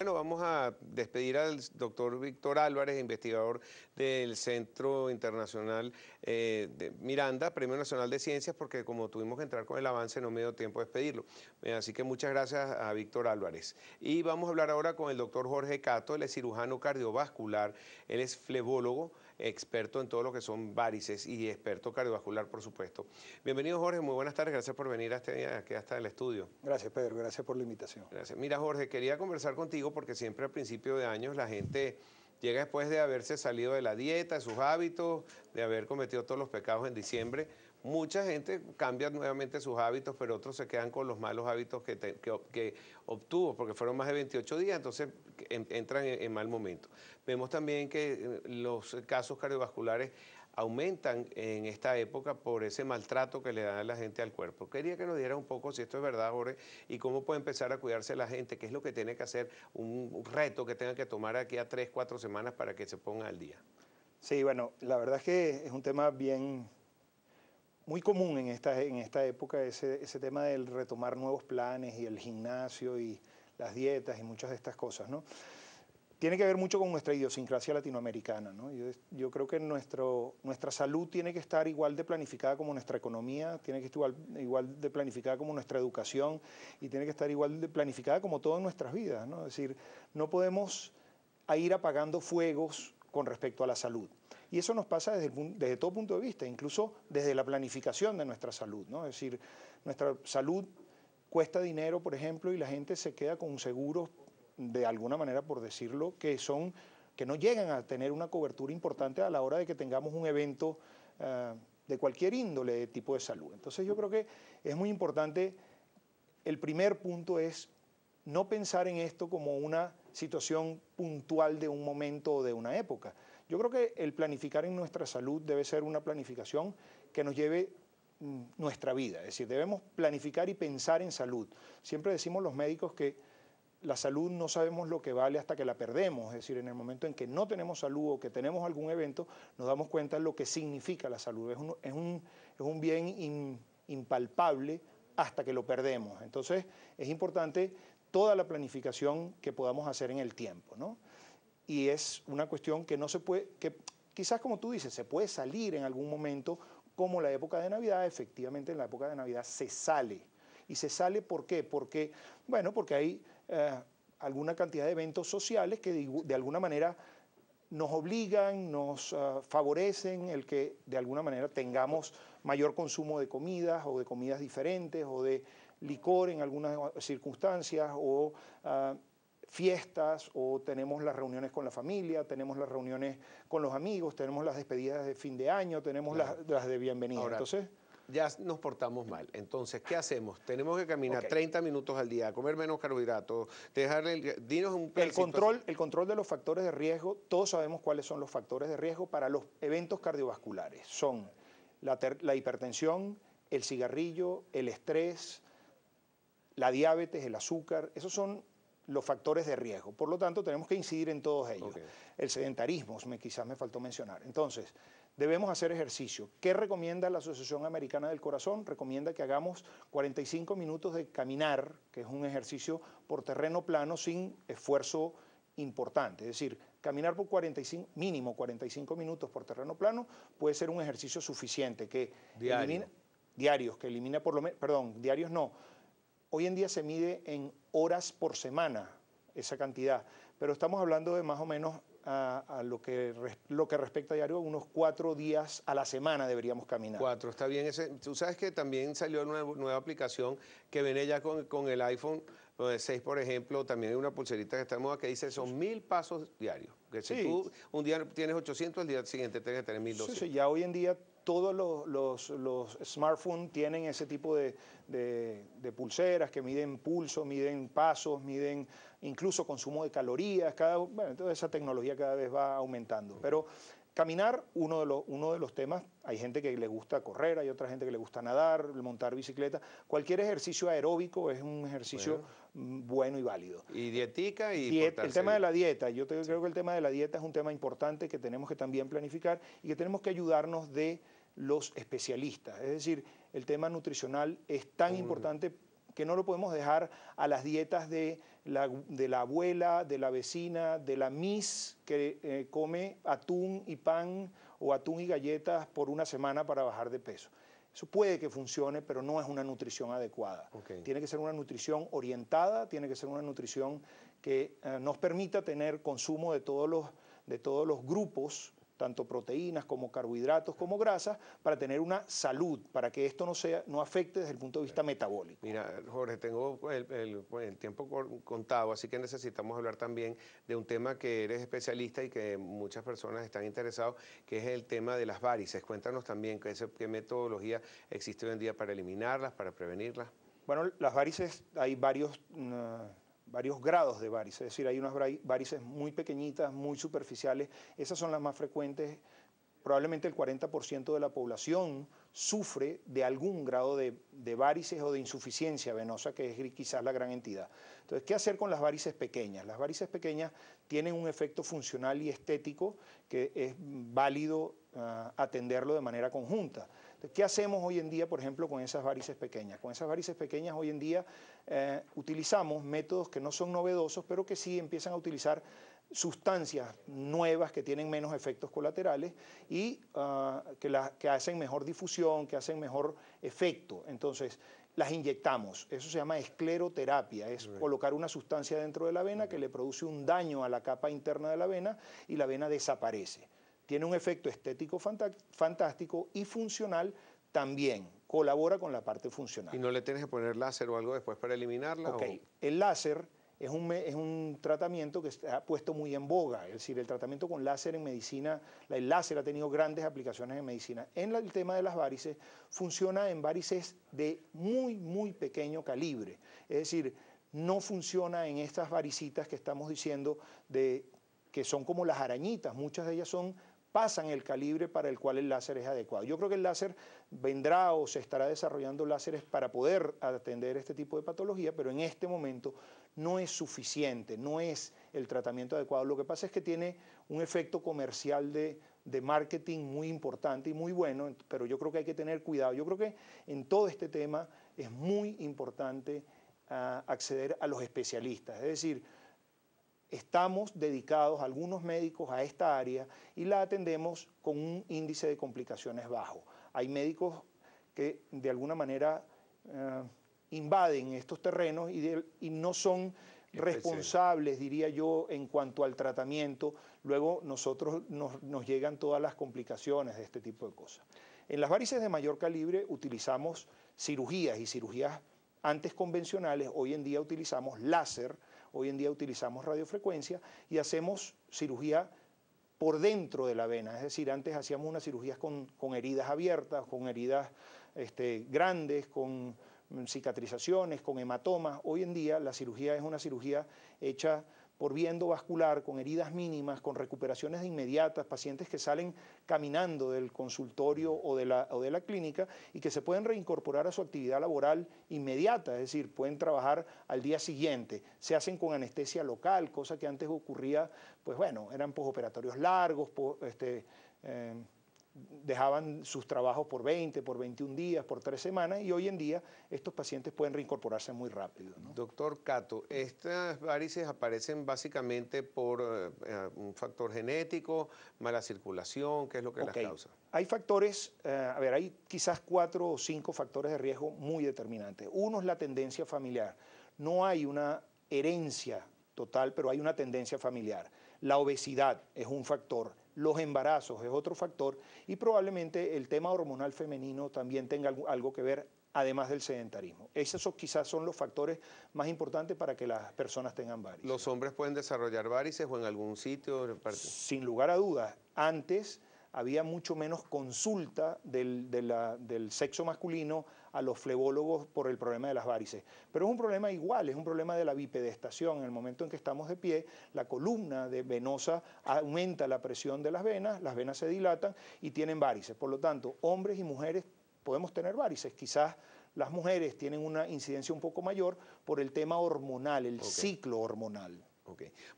Bueno, vamos a despedir al doctor Víctor Álvarez, investigador del Centro Internacional eh, de Miranda, Premio Nacional de Ciencias, porque como tuvimos que entrar con el avance no me dio tiempo de despedirlo. Eh, así que muchas gracias a Víctor Álvarez. Y vamos a hablar ahora con el doctor Jorge Cato, él es cirujano cardiovascular, él es flebólogo experto en todo lo que son varices y experto cardiovascular, por supuesto. Bienvenido, Jorge. Muy buenas tardes. Gracias por venir hasta, este aquí hasta el estudio. Gracias, Pedro. Gracias por la invitación. Gracias. Mira, Jorge, quería conversar contigo porque siempre al principio de años la gente Llega después de haberse salido de la dieta, de sus hábitos, de haber cometido todos los pecados en diciembre. Mucha gente cambia nuevamente sus hábitos, pero otros se quedan con los malos hábitos que, que, obtuvo, porque fueron más de 28 días, entonces entran en, mal momento. Vemos también que eh, los casos cardiovasculares aumentan en esta época por ese maltrato que le da la gente al cuerpo. Quería que nos diera un poco si esto es verdad, Jorge, y cómo puede empezar a cuidarse la gente, qué es lo que tiene que hacer, un reto que tenga que tomar aquí a tres, cuatro semanas para que se ponga al día. Sí, bueno, la verdad es que es un tema bien, muy común en esta, en esta época, ese, ese tema del retomar nuevos planes y el gimnasio y las dietas y muchas de estas cosas, ¿no? tiene que ver mucho con nuestra idiosincrasia latinoamericana. Yo, creo que nuestro, nuestra salud tiene que estar igual de planificada como nuestra economía, tiene que estar igual, de planificada como nuestra educación y tiene que estar igual de planificada como todas nuestras vidas. Es decir, no podemos ir apagando fuegos con respecto a la salud. Y eso nos pasa desde, todo punto de vista, incluso desde la planificación de nuestra salud. ¿no? Es decir, nuestra salud cuesta dinero, por ejemplo, y la gente se queda con un seguro de alguna manera, por decirlo, que son que no llegan a tener una cobertura importante a la hora de que tengamos un evento eh, de cualquier índole de tipo de salud. Entonces yo creo que es muy importante, el primer punto es no pensar en esto como una situación puntual de un momento o de una época. Yo creo que el planificar en nuestra salud debe ser una planificación que nos lleve mm, nuestra vida, es decir, debemos planificar y pensar en salud. Siempre decimos los médicos que la salud no sabemos lo que vale hasta que la perdemos, es decir, en el momento en que no tenemos salud o que tenemos algún evento, nos damos cuenta de lo que significa la salud. Es un, es un, un bien impalpable hasta que lo perdemos. Entonces, es importante toda la planificación que podamos hacer en el tiempo, ¿no? Y es una cuestión que no se puede, que quizás como tú dices, se puede salir en algún momento, como la época de Navidad, efectivamente en la época de Navidad se sale. Y se sale, ¿por qué? Porque, bueno, porque hay eh, alguna cantidad de eventos sociales que de, alguna manera nos obligan, nos eh, favorecen el que de alguna manera tengamos mayor consumo de comidas o de comidas diferentes o de licor en algunas circunstancias o eh, fiestas o tenemos las reuniones con la familia, tenemos las reuniones con los amigos, tenemos las despedidas de fin de año, tenemos las, de bienvenida. Entonces, ya nos portamos mal. Entonces, ¿qué hacemos? Tenemos que caminar 30 minutos al día, comer menos carbohidratos, dejarle, el, dinos el control, el control de los factores de riesgo, todos sabemos cuáles son los factores de riesgo para los eventos cardiovasculares. Son la, la hipertensión, el cigarrillo, el estrés, la diabetes, el azúcar, esos son los factores de riesgo. Por lo tanto, tenemos que incidir en todos ellos. El sedentarismo, quizás me faltó mencionar. Entonces, debemos hacer ejercicio. ¿Qué recomienda la Asociación Americana del Corazón? Recomienda que hagamos 45 minutos de caminar, que es un ejercicio por terreno plano sin esfuerzo importante. Es decir, caminar por 45, mínimo 45 minutos por terreno plano puede ser un ejercicio suficiente que diarios, que elimina por lo menos, perdón, diarios no. Hoy en día se mide en horas por semana, esa cantidad. Pero estamos hablando de más o menos a, lo, que, lo que respecta a diario, unos cuatro días a la semana deberíamos caminar. Cuatro, está bien. Ese, Tú sabes que también salió una nueva aplicación que viene ya con, el iPhone 6, por ejemplo, también hay una pulserita que está en moda que dice son mil pasos diarios. Que si tú un día tienes 800, el día siguiente tienes que tener 1200. Sí, sí, ya hoy en día todos los, los, smartphones tienen ese tipo de, de, pulseras que miden pulso, miden pasos, miden incluso consumo de calorías. Cada, bueno, toda esa tecnología cada vez va aumentando. Pero Caminar, uno de, los, uno de los temas, hay gente que le gusta correr, hay otra gente que le gusta nadar, montar bicicleta, cualquier ejercicio aeróbico es un ejercicio bueno, mm, y válido. ¿Y dietica? Y el tema de la dieta, yo creo que el tema de la dieta es un tema importante que tenemos que también planificar y que tenemos que ayudarnos de los especialistas. Es decir, el tema nutricional es tan importante que no lo podemos dejar a las dietas de de la abuela, de la vecina, de la miss que eh, come atún y pan o atún y galletas por una semana para bajar de peso. Eso puede que funcione, pero no es una nutrición adecuada. Tiene que ser una nutrición orientada, tiene que ser una nutrición que eh, nos permita tener consumo de todos los, de todos los grupos tanto proteínas como carbohidratos como grasas, para tener una salud, para que esto no, sea, no afecte desde el punto de vista metabólico. Mira, Jorge, tengo el, tiempo contado, así que necesitamos hablar también de un tema que eres especialista y que muchas personas están interesados, que es el tema de las varices. Cuéntanos también qué, metodología existe hoy en día para eliminarlas, para prevenirlas. Bueno, las varices hay varios... Mm, varios grados de varices, es decir, hay unas varices muy pequeñitas, muy superficiales, esas son las más frecuentes probablemente el 40% de la población sufre de algún grado de, varices o de insuficiencia venosa, que es quizás la gran entidad. Entonces, ¿qué hacer con las varices pequeñas? Las varices pequeñas tienen un efecto funcional y estético que es válido ah, atenderlo de manera conjunta. ¿Qué hacemos hoy en día, por ejemplo, con esas varices pequeñas? Con esas varices pequeñas hoy en día eh, utilizamos métodos que no son novedosos, pero que sí empiezan a utilizar sustancias nuevas que tienen menos efectos colaterales y ah, que, hacen mejor difusión, que hacen mejor efecto. Entonces, las inyectamos. Eso se llama escleroterapia, es colocar una sustancia dentro de la vena que le produce un daño a la capa interna de la vena y la vena desaparece. Tiene un efecto estético fantástico y funcional también. Colabora con la parte funcional. ¿Y no le tienes que poner láser o algo después para eliminarla? Ok, el láser es un, tratamiento que se ha puesto muy en boga, es decir, el tratamiento con láser en medicina, el láser ha tenido grandes aplicaciones en medicina. En el tema de las varices, funciona en varices de muy, muy pequeño calibre, es decir, no funciona en estas varicitas que estamos diciendo de, que son como las arañitas, muchas de ellas son pasan el calibre para el cual el láser es adecuado. Yo creo que el láser vendrá o se estará desarrollando láseres para poder atender este tipo de patología, pero en este momento no es suficiente, no es el tratamiento adecuado. Lo que pasa es que tiene un efecto comercial de, marketing muy importante y muy bueno, pero yo creo que hay que tener cuidado. Yo creo que en todo este tema es muy importante ah, acceder a los especialistas, es decir, estamos dedicados, algunos médicos, a esta área y la atendemos con un índice de complicaciones bajo. Hay médicos que de alguna manera... Ah, invaden estos terrenos y, no son responsables, diría yo, en cuanto al tratamiento. Luego nosotros nos, llegan todas las complicaciones de este tipo de cosas. En las varices de mayor calibre utilizamos cirugías y cirugías antes convencionales, hoy en día utilizamos láser, hoy en día utilizamos radiofrecuencia y hacemos cirugía por dentro de la vena, es decir, antes hacíamos unas cirugías con, heridas abiertas, con heridas este, grandes, con Mm, cicatrizaciones, con hematomas. Hoy en día la cirugía es una cirugía hecha por viendo vascular, con heridas mínimas, con recuperaciones inmediatas, pacientes que salen caminando del consultorio o de, la, o de la clínica y que se pueden reincorporar a su actividad laboral inmediata, es decir, pueden trabajar al día siguiente. Se hacen con anestesia local, cosa que antes ocurría, pues bueno, eran posoperatorios largos, este, eh, dejaban sus trabajos por 20, por 21 días, por tres semanas, y hoy en día estos pacientes pueden reincorporarse muy rápido. Doctor Cato, estas varices aparecen básicamente por eh, eh, un factor genético, mala circulación, ¿qué es lo que las causa? Hay factores, eh, a ver, hay quizás cuatro o cinco factores de riesgo muy determinantes. Uno es la tendencia familiar. No hay una herencia total, pero hay una tendencia familiar. La obesidad es un factor, los embarazos es otro factor y probablemente el tema hormonal femenino también tenga algo que ver además del sedentarismo. Esos quizás son los factores más importantes para que las personas tengan varices. ¿Los hombres pueden desarrollar varices o en algún sitio? Sin lugar a dudas. Antes había mucho menos consulta del, sexo masculino a los flebólogos por el problema de las varices. Pero es un problema igual, es un problema de la bipedestación. En el momento en que estamos de pie, la columna de venosa aumenta la presión de las venas, las venas se dilatan y tienen varices. Por lo tanto, hombres y mujeres podemos tener varices. Quizás las mujeres tienen una incidencia un poco mayor por el tema hormonal, el ciclo hormonal.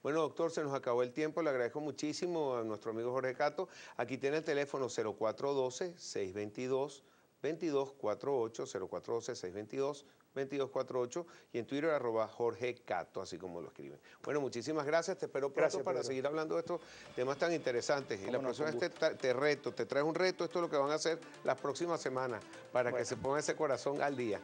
Bueno, doctor, se nos acabó el tiempo. Le agradezco muchísimo a nuestro amigo Jorge Cato. Aquí tiene el teléfono 0412-622. 2248 0412 622 2248 y en Twitter arroba Jorge Cato, así como lo escriben. Bueno, muchísimas gracias, te espero pronto para seguir hablando de estos temas tan interesantes. Y la próxima vez te, reto, te traes un reto, esto es lo que van a hacer las próximas semanas para que se ponga ese corazón al día.